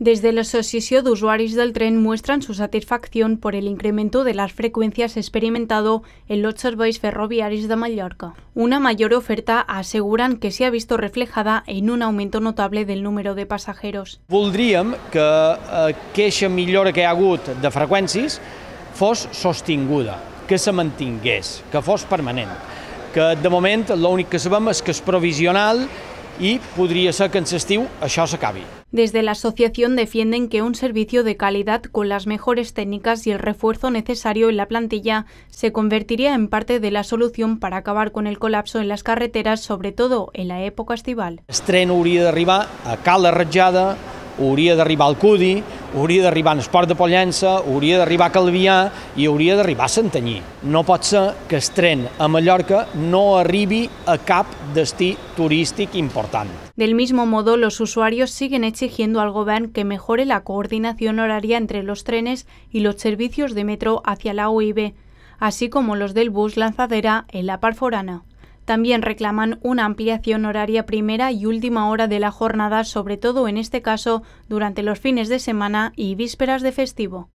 Desde la Asociación de Usuarios del Tren muestran su satisfacción por el incremento de las frecuencias experimentado en los servicios ferroviarios de Mallorca. Una mayor oferta aseguran que se ha visto reflejada en un aumento notable del número de pasajeros. Voldríem que aquesta eh, millora que hi ha hagut de freqüències fos sostinguda, que se mantingués, que fos permanent, que de moment l'únic que sabem és que és provisional i podria ser que en l'estiu això s'acabi. Desde la asociación defienden que un servicio de calidad con las mejores técnicas y el refuerzo necesario en la plantilla se convertiría en parte de la solución para acabar con el colapso en las carreteras, sobre todo en la época estival. Estreno tren de arriba a Cala Ratjada, de d'arribar al Cudi, hauria d'arribar en Esport de Pollença, hauria d'arribar a Calvià i hauria d'arribar a Santanyí. No pot ser que el tren a Mallorca no arribi a cap destí turístic important. Del mismo modo, los usuarios siguen exigiendo al Gobierno que mejore la coordinación horaria entre los trenes y los servicios de metro hacia la UIB, así como los del bus lanzadera en la Parforana. También reclaman una ampliación horaria primera y última hora de la jornada, sobre todo en este caso durante los fines de semana y vísperas de festivo.